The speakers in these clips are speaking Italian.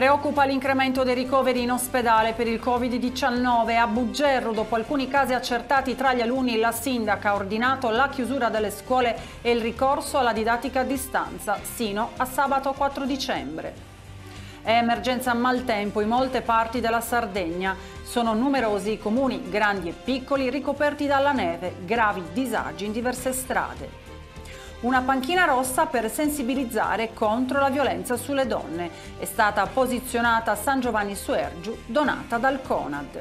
Preoccupa l'incremento dei ricoveri in ospedale per il Covid-19 a Buggerro. Dopo alcuni casi accertati tra gli alunni, la sindaca ha ordinato la chiusura delle scuole e il ricorso alla didattica a distanza sino a sabato 4 dicembre. È emergenza maltempo in molte parti della Sardegna. Sono numerosi i comuni, grandi e piccoli, ricoperti dalla neve, gravi disagi in diverse strade una panchina rossa per sensibilizzare contro la violenza sulle donne. È stata posizionata a San Giovanni Suergiu, donata dal Conad.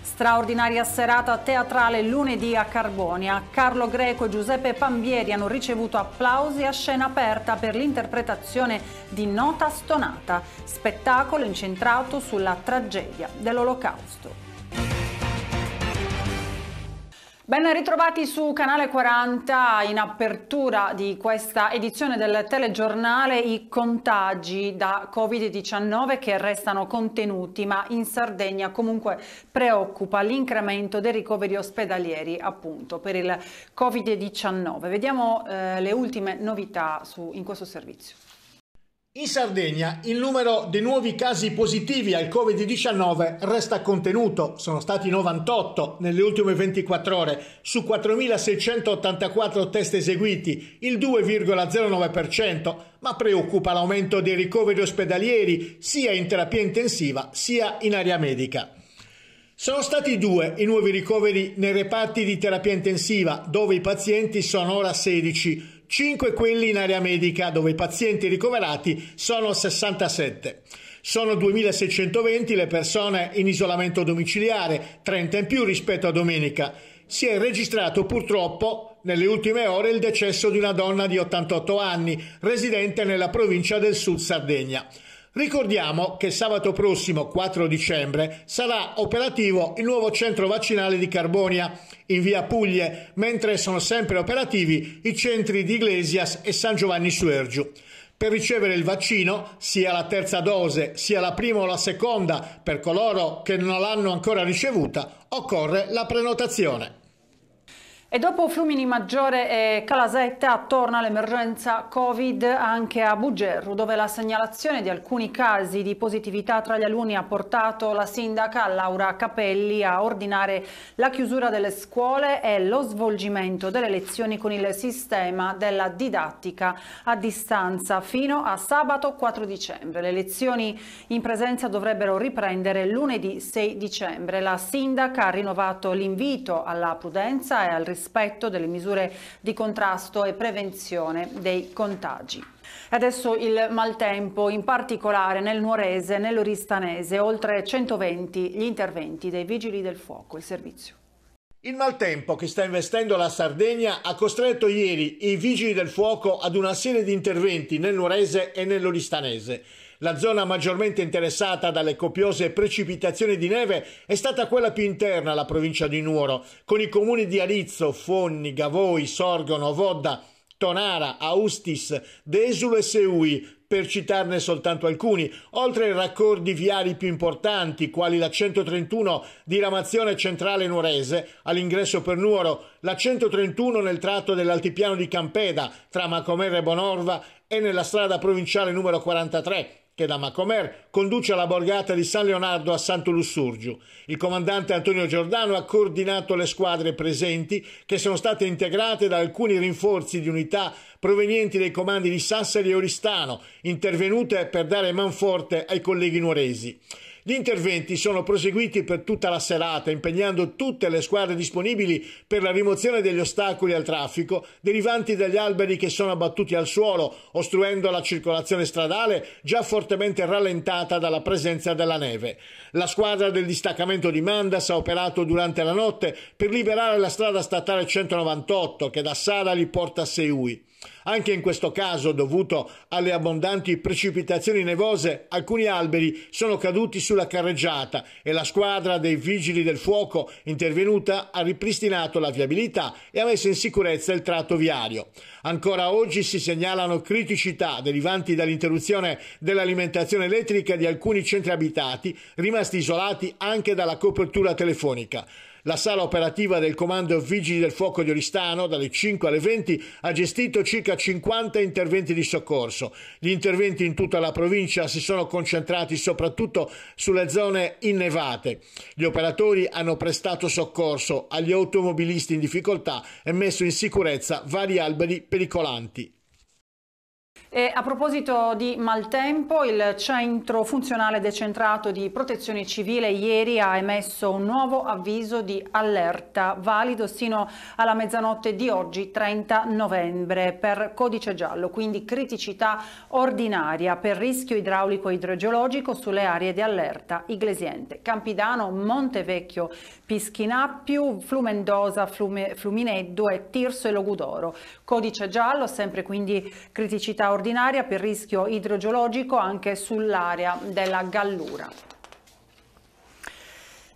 Straordinaria serata teatrale lunedì a Carbonia. Carlo Greco e Giuseppe Pambieri hanno ricevuto applausi a scena aperta per l'interpretazione di Nota Stonata, spettacolo incentrato sulla tragedia dell'Olocausto. Ben ritrovati su Canale 40 in apertura di questa edizione del telegiornale i contagi da Covid-19 che restano contenuti ma in Sardegna comunque preoccupa l'incremento dei ricoveri ospedalieri appunto per il Covid-19. Vediamo eh, le ultime novità su, in questo servizio. In Sardegna il numero dei nuovi casi positivi al Covid-19 resta contenuto, sono stati 98 nelle ultime 24 ore su 4.684 test eseguiti, il 2,09%, ma preoccupa l'aumento dei ricoveri ospedalieri sia in terapia intensiva sia in area medica. Sono stati due i nuovi ricoveri nei reparti di terapia intensiva, dove i pazienti sono ora 16 5 quelli in area medica dove i pazienti ricoverati sono 67. Sono 2.620 le persone in isolamento domiciliare, 30 in più rispetto a domenica. Si è registrato purtroppo nelle ultime ore il decesso di una donna di 88 anni, residente nella provincia del Sud Sardegna. Ricordiamo che sabato prossimo 4 dicembre sarà operativo il nuovo centro vaccinale di Carbonia in via Puglie, mentre sono sempre operativi i centri di Iglesias e San Giovanni Suergiu. Per ricevere il vaccino, sia la terza dose, sia la prima o la seconda, per coloro che non l'hanno ancora ricevuta, occorre la prenotazione. E dopo Flumini Maggiore e Calasetta torna l'emergenza Covid anche a Bugerru, dove la segnalazione di alcuni casi di positività tra gli alunni ha portato la sindaca Laura Capelli a ordinare la chiusura delle scuole e lo svolgimento delle lezioni con il sistema della didattica a distanza fino a sabato 4 dicembre. Le lezioni in presenza dovrebbero riprendere lunedì 6 dicembre. La sindaca ha rinnovato l'invito alla prudenza e al rispetto rispetto delle misure di contrasto e prevenzione dei contagi. Adesso il maltempo, in particolare nel nuorese e nell'oristanese, oltre 120 gli interventi dei vigili del fuoco, il servizio. Il maltempo che sta investendo la Sardegna ha costretto ieri i vigili del fuoco ad una serie di interventi nel nuorese e nell'oristanese. La zona maggiormente interessata dalle copiose precipitazioni di neve è stata quella più interna alla provincia di Nuoro, con i comuni di Arizzo, Fonni, Gavoi, Sorgono, Vodda, Tonara, Austis, Desulo e Seui, per citarne soltanto alcuni, oltre ai raccordi viari più importanti, quali la 131 diramazione centrale nuorese all'ingresso per Nuoro, la 131 nel tratto dell'altipiano di Campeda tra Macomer e Bonorva e nella strada provinciale numero 43 che da Macomer conduce alla borgata di San Leonardo a Santo Lussurgiu. Il comandante Antonio Giordano ha coordinato le squadre presenti che sono state integrate da alcuni rinforzi di unità provenienti dai comandi di Sassari e Oristano, intervenute per dare manforte ai colleghi nuoresi. Gli interventi sono proseguiti per tutta la serata, impegnando tutte le squadre disponibili per la rimozione degli ostacoli al traffico derivanti dagli alberi che sono abbattuti al suolo, ostruendo la circolazione stradale già fortemente rallentata dalla presenza della neve. La squadra del distaccamento di Mandas ha operato durante la notte per liberare la strada statale 198 che da Sara li porta a Seui. Anche in questo caso, dovuto alle abbondanti precipitazioni nevose, alcuni alberi sono caduti sulla carreggiata e la squadra dei vigili del fuoco intervenuta ha ripristinato la viabilità e ha messo in sicurezza il tratto viario. Ancora oggi si segnalano criticità derivanti dall'interruzione dell'alimentazione elettrica di alcuni centri abitati, rimasti isolati anche dalla copertura telefonica. La sala operativa del Comando Vigili del Fuoco di Oristano, dalle 5 alle 20, ha gestito circa 50 interventi di soccorso. Gli interventi in tutta la provincia si sono concentrati soprattutto sulle zone innevate. Gli operatori hanno prestato soccorso agli automobilisti in difficoltà e messo in sicurezza vari alberi pericolanti. E a proposito di maltempo, il Centro Funzionale Decentrato di Protezione Civile ieri ha emesso un nuovo avviso di allerta valido sino alla mezzanotte di oggi 30 novembre per codice giallo, quindi criticità ordinaria per rischio idraulico idrogeologico sulle aree di allerta Iglesiente, Campidano, Montevecchio, Pischinappiu, Flumendosa, Flume, Flumineddu e Tirso e Logudoro. Codice giallo, sempre quindi criticità ordinaria per rischio idrogeologico anche sull'area della Gallura.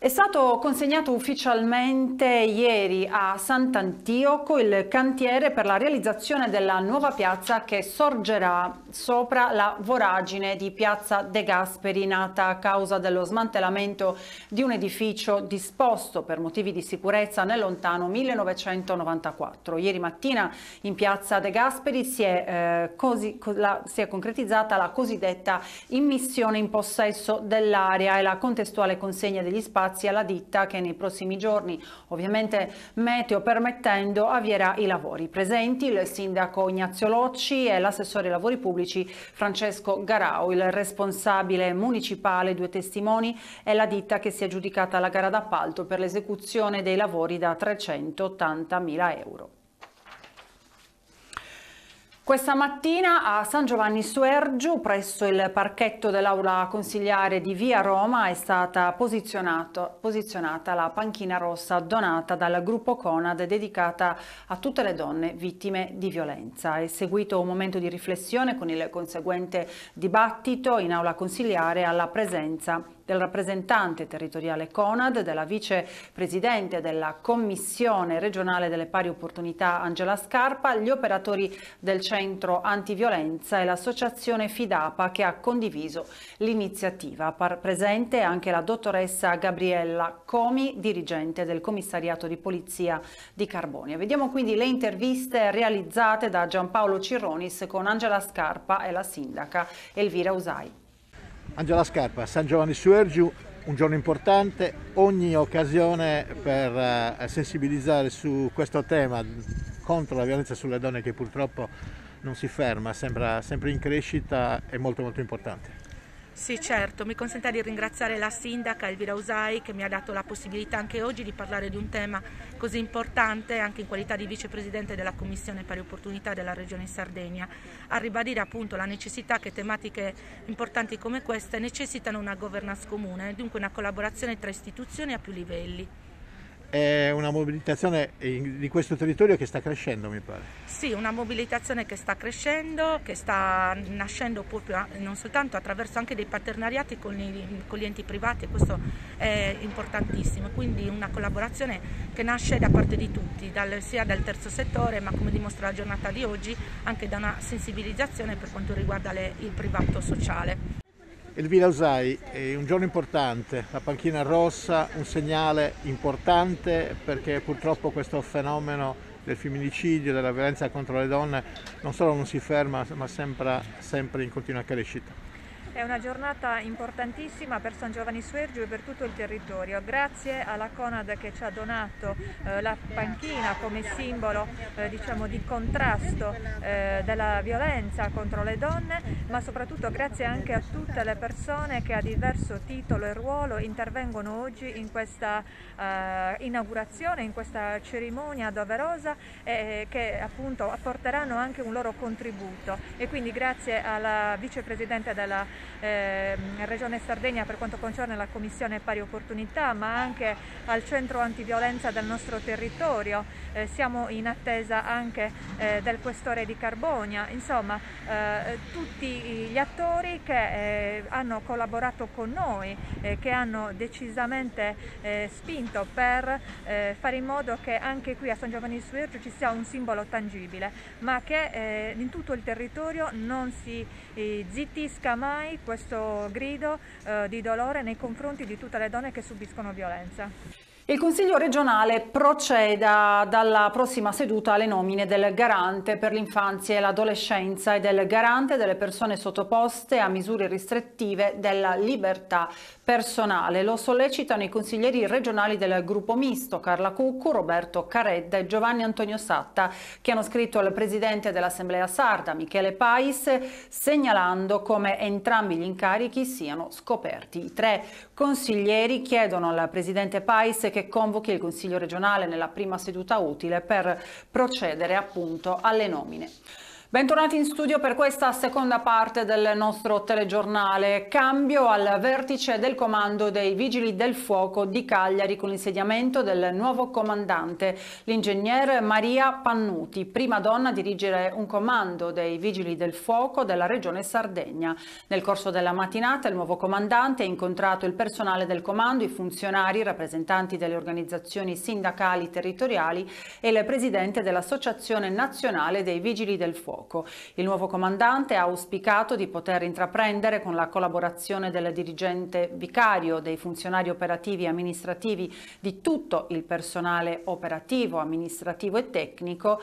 È stato consegnato ufficialmente ieri a Sant'Antioco il cantiere per la realizzazione della nuova piazza che sorgerà sopra la voragine di Piazza De Gasperi nata a causa dello smantellamento di un edificio disposto per motivi di sicurezza nel lontano 1994. Ieri mattina in Piazza De Gasperi si è, eh, cosi, la, si è concretizzata la cosiddetta immissione in possesso dell'area e la contestuale consegna degli spazi grazie alla ditta che nei prossimi giorni, ovviamente meteo permettendo, avvierà i lavori. Presenti il sindaco Ignazio Locci e l'assessore ai lavori pubblici Francesco Garau, il responsabile municipale, due testimoni e la ditta che si è aggiudicata la gara d'appalto per l'esecuzione dei lavori da 380.000 euro. Questa mattina a San Giovanni Suergiu, presso il parchetto dell'aula consigliare di Via Roma, è stata posizionata la panchina rossa donata dal gruppo Conad dedicata a tutte le donne vittime di violenza. È seguito un momento di riflessione con il conseguente dibattito in aula consigliare alla presenza del rappresentante territoriale CONAD, della vicepresidente della Commissione regionale delle pari opportunità Angela Scarpa, gli operatori del centro antiviolenza e l'associazione Fidapa che ha condiviso l'iniziativa. Presente anche la dottoressa Gabriella Comi, dirigente del commissariato di polizia di Carbonia. Vediamo quindi le interviste realizzate da Giampaolo Cirronis con Angela Scarpa e la sindaca Elvira Usai. Angela Scarpa, San Giovanni Suergiu, un giorno importante, ogni occasione per eh, sensibilizzare su questo tema contro la violenza sulle donne che purtroppo non si ferma, sembra sempre in crescita è molto molto importante. Sì, certo, mi consenta di ringraziare la sindaca Elvira Usai che mi ha dato la possibilità anche oggi di parlare di un tema così importante anche in qualità di vicepresidente della Commissione Pari Opportunità della Regione Sardegna, a ribadire appunto la necessità che tematiche importanti come queste necessitano una governance comune, dunque una collaborazione tra istituzioni a più livelli è una mobilitazione di questo territorio che sta crescendo, mi pare. Sì, una mobilitazione che sta crescendo, che sta nascendo proprio non soltanto attraverso anche dei partenariati con gli, con gli enti privati, e questo è importantissimo. Quindi una collaborazione che nasce da parte di tutti, dal, sia dal terzo settore, ma come dimostra la giornata di oggi, anche da una sensibilizzazione per quanto riguarda le, il privato sociale. Elvira Vilausai è un giorno importante, la panchina rossa, un segnale importante perché purtroppo questo fenomeno del femminicidio, della violenza contro le donne non solo non si ferma ma sembra sempre in continua crescita. È una giornata importantissima per San Giovanni Suergio e per tutto il territorio. Grazie alla Conad che ci ha donato eh, la panchina come simbolo eh, diciamo, di contrasto eh, della violenza contro le donne, ma soprattutto grazie anche a tutte le persone che a diverso titolo e ruolo intervengono oggi in questa eh, inaugurazione, in questa cerimonia doverosa e eh, che appunto apporteranno anche un loro contributo. E quindi grazie alla vicepresidente della eh, Regione Sardegna per quanto concerne la Commissione Pari Opportunità, ma anche al Centro Antiviolenza del nostro territorio. Eh, siamo in attesa anche eh, del Questore di Carbonia, insomma eh, tutti gli attori che eh, hanno collaborato con noi, eh, che hanno decisamente spinto per fare in modo che anche qui a San Giovanni Suergio ci sia un simbolo tangibile, ma che in tutto il territorio non si zittisca mai questo grido eh, di dolore nei confronti di tutte le donne che subiscono violenza il Consiglio regionale proceda dalla prossima seduta alle nomine del garante per l'infanzia e l'adolescenza e del garante delle persone sottoposte a misure restrittive della libertà personale. Lo sollecitano i consiglieri regionali del gruppo misto Carla Cuccu, Roberto Caredda e Giovanni Antonio Satta che hanno scritto al presidente dell'Assemblea Sarda Michele Pais segnalando come entrambi gli incarichi siano scoperti. I tre consiglieri chiedono al presidente Pais che che convochi il Consiglio regionale nella prima seduta utile per procedere appunto alle nomine. Bentornati in studio per questa seconda parte del nostro telegiornale. Cambio al vertice del comando dei Vigili del Fuoco di Cagliari con l'insediamento del nuovo comandante, l'ingegner Maria Pannuti, prima donna a dirigere un comando dei Vigili del Fuoco della regione Sardegna. Nel corso della mattinata il nuovo comandante ha incontrato il personale del comando, i funzionari, i rappresentanti delle organizzazioni sindacali territoriali e il presidente dell'Associazione Nazionale dei Vigili del Fuoco fuoco. Il nuovo comandante ha auspicato di poter intraprendere con la collaborazione del dirigente vicario, dei funzionari operativi e amministrativi, di tutto il personale operativo, amministrativo e tecnico,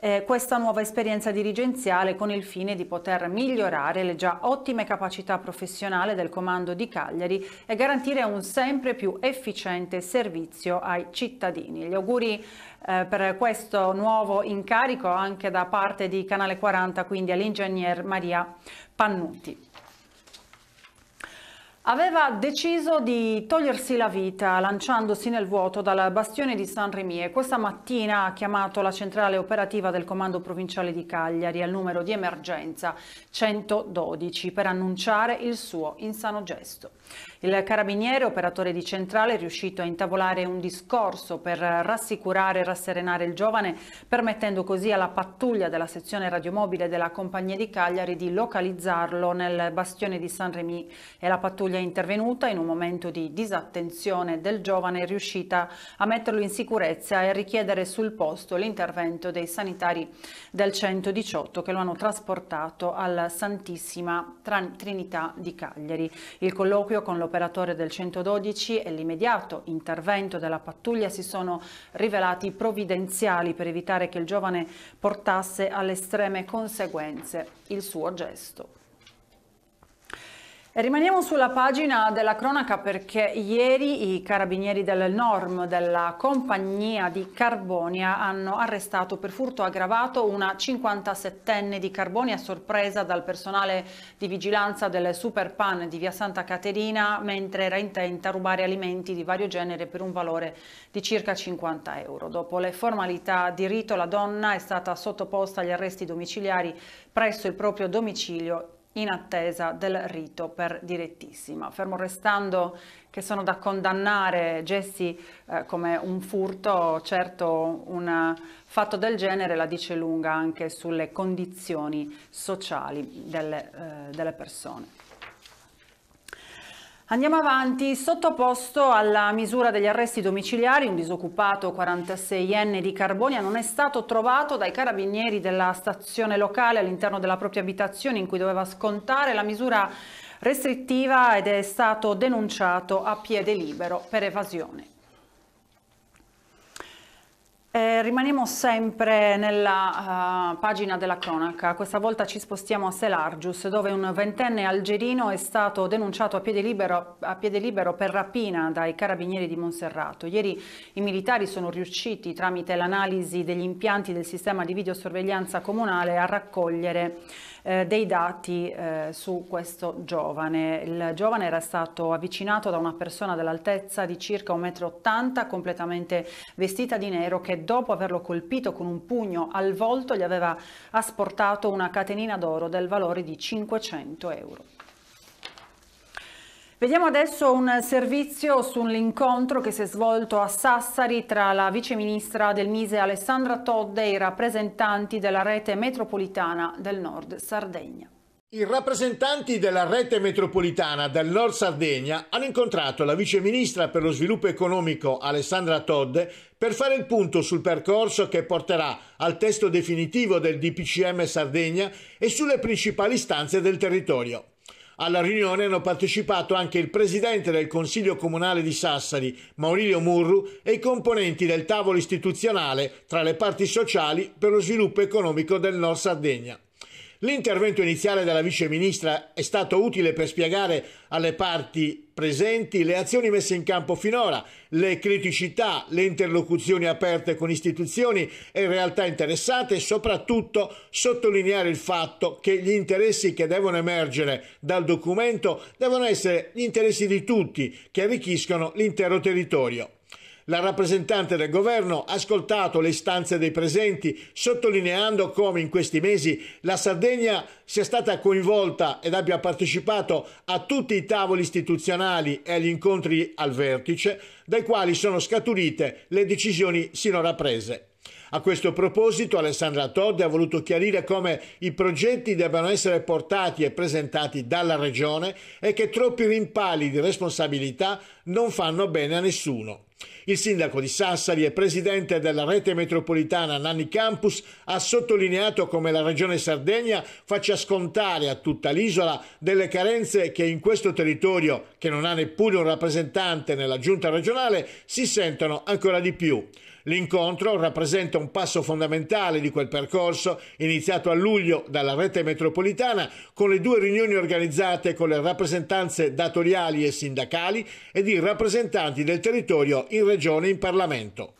eh, questa nuova esperienza dirigenziale con il fine di poter migliorare le già ottime capacità professionali del comando di Cagliari e garantire un sempre più efficiente servizio ai cittadini. Gli auguri eh, per questo nuovo incarico anche da parte di Canale 40, quindi all'ingegner Maria Pannuti aveva deciso di togliersi la vita lanciandosi nel vuoto dal bastione di San e Questa mattina ha chiamato la centrale operativa del Comando Provinciale di Cagliari al numero di emergenza 112 per annunciare il suo insano gesto. Il carabiniere, operatore di centrale, è riuscito a intavolare un discorso per rassicurare e rasserenare il giovane, permettendo così alla pattuglia della sezione radiomobile della compagnia di Cagliari di localizzarlo nel bastione di San Remy. E la pattuglia intervenuta in un momento di disattenzione del giovane è riuscita a metterlo in sicurezza e a richiedere sul posto l'intervento dei sanitari del 118 che lo hanno trasportato al Santissima Trinità di Cagliari. Il colloquio con lo dell'operatore del 112 e l'immediato intervento della pattuglia si sono rivelati provvidenziali per evitare che il giovane portasse alle estreme conseguenze il suo gesto. Rimaniamo sulla pagina della cronaca perché ieri i carabinieri del Norm della compagnia di Carbonia hanno arrestato per furto aggravato una 57enne di Carbonia sorpresa dal personale di vigilanza del Superpan di via Santa Caterina mentre era intenta a rubare alimenti di vario genere per un valore di circa 50 euro. Dopo le formalità di rito la donna è stata sottoposta agli arresti domiciliari presso il proprio domicilio in attesa del rito per direttissima. Fermo restando che sono da condannare gesti eh, come un furto, certo un fatto del genere la dice lunga anche sulle condizioni sociali delle, eh, delle persone. Andiamo avanti, sottoposto alla misura degli arresti domiciliari, un disoccupato 46enne di Carbonia non è stato trovato dai carabinieri della stazione locale all'interno della propria abitazione in cui doveva scontare la misura restrittiva ed è stato denunciato a piede libero per evasione. Eh, rimaniamo sempre nella uh, pagina della cronaca, questa volta ci spostiamo a Selargius dove un ventenne algerino è stato denunciato a piede, libero, a piede, libero, per rapina dai carabinieri di Monserrato. Ieri i militari sono riusciti tramite l'analisi degli impianti del sistema di videosorveglianza comunale a raccogliere eh, dei dati eh, su questo giovane. Il giovane era stato avvicinato da una persona dell'altezza di circa 1,80 m, completamente vestita di nero, che dopo averlo colpito con un pugno al volto gli aveva asportato una catenina d'oro del valore di 500 euro. Vediamo adesso un servizio sull'incontro che si è svolto a Sassari tra la viceministra del Mise Alessandra Todde e i rappresentanti della rete metropolitana del Nord Sardegna. I rappresentanti della rete metropolitana del Nord Sardegna hanno incontrato la viceministra per lo sviluppo economico Alessandra Todde per fare il punto sul percorso che porterà al testo definitivo del DPCM Sardegna e sulle principali stanze del territorio. Alla riunione hanno partecipato anche il presidente del Consiglio Comunale di Sassari, Maurilio Murru, e i componenti del tavolo istituzionale tra le parti sociali per lo sviluppo economico del Nord Sardegna. L'intervento iniziale della vice ministra è stato utile per spiegare alle parti presenti le azioni messe in campo finora, le criticità, le interlocuzioni aperte con istituzioni e realtà interessate e soprattutto sottolineare il fatto che gli interessi che devono emergere dal documento devono essere gli interessi di tutti che arricchiscono l'intero territorio. La rappresentante del governo ha ascoltato le istanze dei presenti, sottolineando come in questi mesi la Sardegna sia stata coinvolta ed abbia partecipato a tutti i tavoli istituzionali e agli incontri al vertice, dai quali sono scaturite le decisioni sinora prese. A questo proposito Alessandra Todde ha voluto chiarire come i progetti debbano essere portati e presentati dalla Regione e che troppi rimpalli di responsabilità non fanno bene a nessuno. Il sindaco di Sassari e presidente della rete metropolitana Nanni Campus ha sottolineato come la regione Sardegna faccia scontare a tutta l'isola delle carenze che in questo territorio, che non ha neppure un rappresentante nella giunta regionale, si sentono ancora di più. L'incontro rappresenta un passo fondamentale di quel percorso iniziato a luglio dalla rete metropolitana con le due riunioni organizzate con le rappresentanze datoriali e sindacali ed i rappresentanti del territorio in regione e in Parlamento.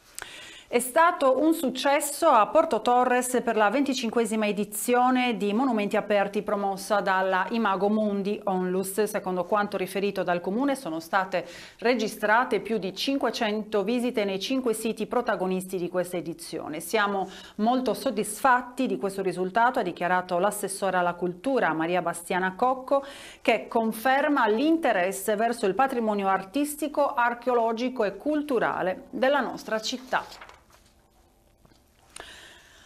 È stato un successo a Porto Torres per la venticinquesima edizione di Monumenti Aperti promossa dalla Imago Mundi Onlus. Secondo quanto riferito dal Comune sono state registrate più di 500 visite nei cinque siti protagonisti di questa edizione. Siamo molto soddisfatti di questo risultato, ha dichiarato l'assessore alla cultura Maria Bastiana Cocco che conferma l'interesse verso il patrimonio artistico, archeologico e culturale della nostra città.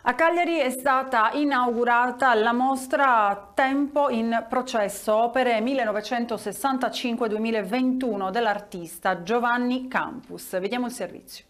A Cagliari è stata inaugurata la mostra Tempo in processo, opere 1965-2021 dell'artista Giovanni Campus. Vediamo il servizio.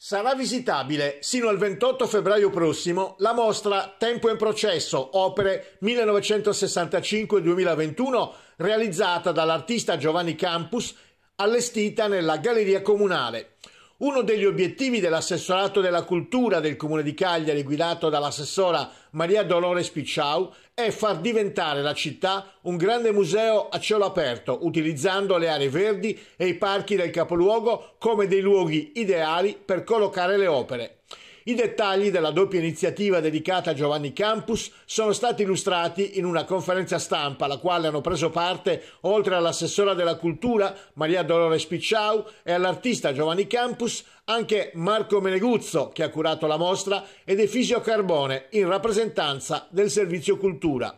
Sarà visitabile sino al 28 febbraio prossimo la mostra Tempo in processo, opere 1965-2021, realizzata dall'artista Giovanni Campus, allestita nella Galleria Comunale. Uno degli obiettivi dell'assessorato della cultura del Comune di Cagliari, guidato dall'assessora Maria Dolores Picciau, è far diventare la città un grande museo a cielo aperto, utilizzando le aree verdi e i parchi del capoluogo come dei luoghi ideali per collocare le opere i dettagli della doppia iniziativa dedicata a Giovanni Campus sono stati illustrati in una conferenza stampa alla quale hanno preso parte, oltre all'assessora della cultura Maria Dolores Picciau e all'artista Giovanni Campus, anche Marco Meneguzzo, che ha curato la mostra, ed Efisio Carbone, in rappresentanza del Servizio Cultura.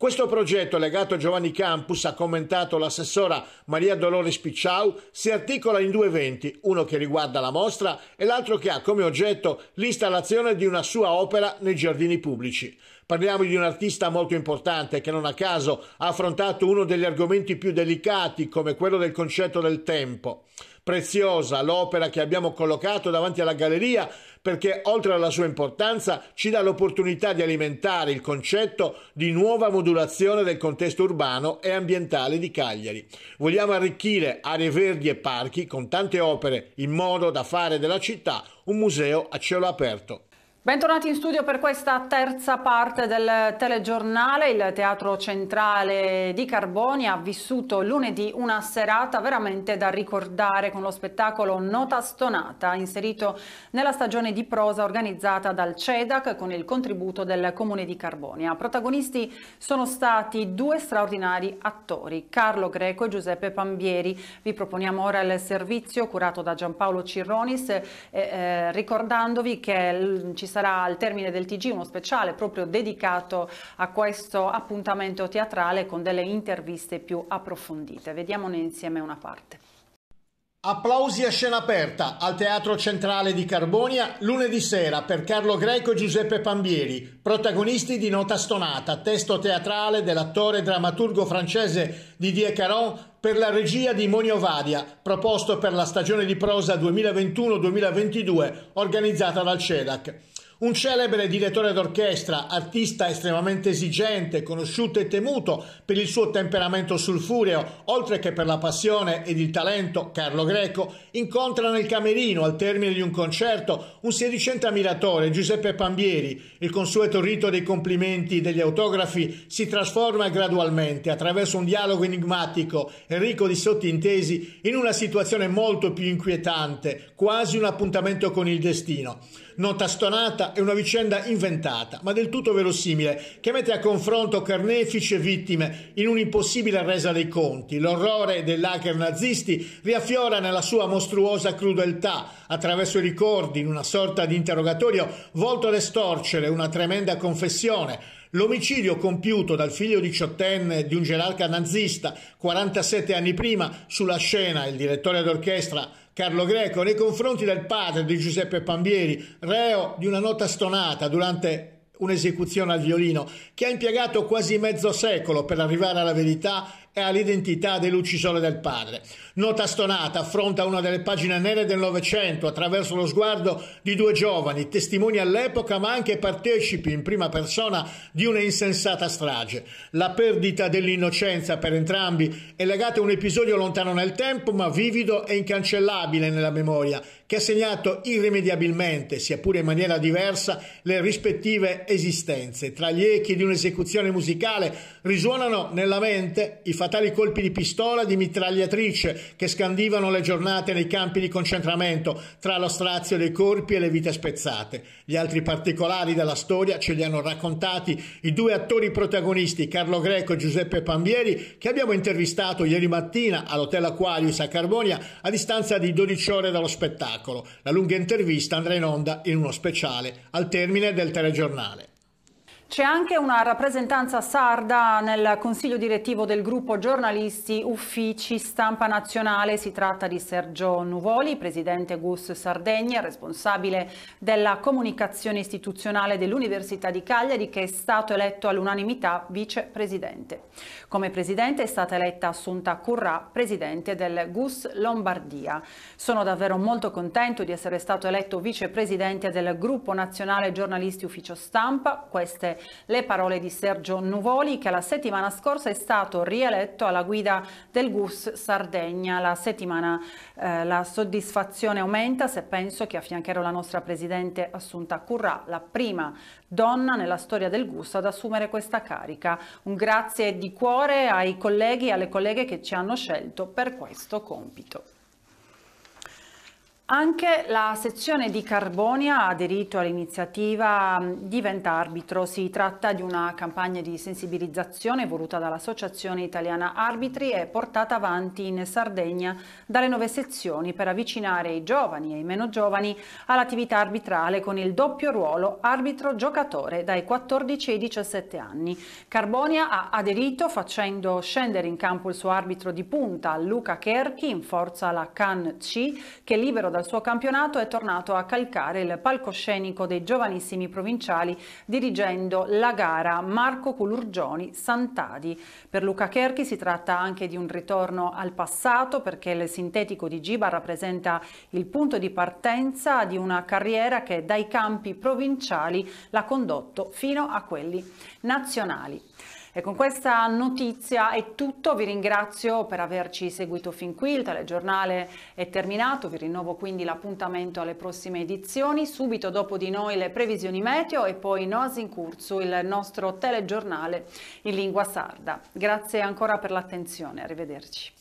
Questo progetto, legato a Giovanni Campus, ha commentato l'assessora Maria Dolores Picciau, si articola in due eventi, uno che riguarda la mostra e l'altro che ha come oggetto l'installazione di una sua opera nei giardini pubblici. Parliamo di un artista molto importante che non a caso ha affrontato uno degli argomenti più delicati come quello del concetto del tempo preziosa l'opera che abbiamo collocato davanti alla galleria perché oltre alla sua importanza ci dà l'opportunità di alimentare il concetto di nuova modulazione del contesto urbano e ambientale di Cagliari. Vogliamo arricchire aree verdi e parchi con tante opere in modo da fare della città un museo a cielo aperto. Bentornati in studio per questa terza parte del telegiornale. Il Teatro Centrale di Carboni ha vissuto lunedì una serata veramente da ricordare con lo spettacolo Nota Stonata, inserito nella stagione di prosa organizzata dal CEDAC con il contributo del Comune di Carbonia. Protagonisti sono stati due straordinari attori, Carlo Greco e Giuseppe Pambieri. Vi proponiamo ora il servizio curato da Giampaolo Cirronis, eh, eh, ricordandovi che ci sarà al termine del TG uno speciale proprio dedicato a questo appuntamento teatrale con delle interviste più approfondite. Vediamone insieme una parte. Applausi a scena aperta al Teatro Centrale di Carbonia lunedì sera per Carlo Greco e Giuseppe Pambieri, protagonisti di Nota Stonata, testo teatrale dell'attore e drammaturgo francese Didier Caron per la regia di Monio Vadia, proposto per la stagione di prosa 2021-2022 organizzata dal CEDAC. Un celebre direttore d'orchestra, artista estremamente esigente, conosciuto e temuto per il suo temperamento sulfureo, oltre che per la passione ed il talento, Carlo Greco, incontra nel camerino, al termine di un concerto, un sedicente ammiratore, Giuseppe Pambieri. Il consueto rito dei complimenti degli autografi si trasforma gradualmente, attraverso un dialogo enigmatico e ricco di sottintesi, in una situazione molto più inquietante, quasi un appuntamento con il destino nota stonata e una vicenda inventata, ma del tutto verosimile, che mette a confronto carnefici e vittime in un'impossibile resa dei conti. L'orrore dei hacker nazisti riaffiora nella sua mostruosa crudeltà, attraverso i ricordi, in una sorta di interrogatorio volto ad estorcere una tremenda confessione, L'omicidio compiuto dal figlio diciottenne di un gerarca nazista 47 anni prima sulla scena il direttore d'orchestra Carlo Greco nei confronti del padre di Giuseppe Pambieri, reo di una nota stonata durante un'esecuzione al violino, che ha impiegato quasi mezzo secolo per arrivare alla verità e all'identità dell'uccisore del padre. Nota stonata affronta una delle pagine nere del Novecento attraverso lo sguardo di due giovani, testimoni all'epoca ma anche partecipi in prima persona di una insensata strage. La perdita dell'innocenza per entrambi è legata a un episodio lontano nel tempo ma vivido e incancellabile nella memoria che ha segnato irrimediabilmente, sia pure in maniera diversa, le rispettive esistenze. Tra gli echi di un'esecuzione musicale risuonano nella mente i fatali colpi di pistola, di mitragliatrice che scandivano le giornate nei campi di concentramento, tra lo strazio dei corpi e le vite spezzate. Gli altri particolari della storia ce li hanno raccontati i due attori protagonisti, Carlo Greco e Giuseppe Pambieri, che abbiamo intervistato ieri mattina all'Hotel Aquarius a Carbonia a distanza di 12 ore dallo spettacolo spettacolo. La lunga intervista andrà in onda in uno speciale al termine del telegiornale. C'è anche una rappresentanza sarda nel consiglio direttivo del gruppo giornalisti uffici stampa nazionale. Si tratta di Sergio Nuvoli, presidente Gus Sardegna, responsabile della comunicazione istituzionale dell'Università di Cagliari, che è stato eletto all'unanimità vicepresidente. Come presidente è stata eletta Assunta Currà, presidente del Gus Lombardia. Sono davvero molto contento di essere stato eletto vicepresidente del gruppo nazionale giornalisti ufficio stampa. Queste le parole di Sergio Nuvoli che la settimana scorsa è stato rieletto alla guida del GUS Sardegna. La settimana eh, la soddisfazione aumenta se penso che affiancherò la nostra presidente Assunta Currà, la prima donna nella storia del GUS ad assumere questa carica. Un grazie di cuore ai colleghi e alle colleghe che ci hanno scelto per questo compito. Anche la sezione di Carbonia ha aderito all'iniziativa Diventa arbitro. Si tratta di una campagna di sensibilizzazione voluta dall'Associazione Italiana Arbitri e portata avanti in Sardegna dalle nove sezioni per avvicinare i giovani e i meno giovani all'attività arbitrale con il doppio ruolo arbitro-giocatore dai 14 ai 17 anni. Carbonia ha aderito facendo scendere in campo il suo arbitro di punta Luca Kerchi, in forza alla Can C che libero da dal suo campionato è tornato a calcare il palcoscenico dei giovanissimi provinciali dirigendo la gara Marco Culurgioni Santadi. Per Luca Cherchi si tratta anche di un ritorno al passato perché il sintetico di Giba rappresenta il punto di partenza di una carriera che dai campi provinciali l'ha condotto fino a quelli nazionali. E con questa notizia è tutto, vi ringrazio per averci seguito fin qui, il telegiornale è terminato, vi rinnovo quindi l'appuntamento alle prossime edizioni, subito dopo di noi le previsioni meteo e poi Nos in Curso, il nostro telegiornale in lingua sarda. Grazie ancora per l'attenzione, arrivederci.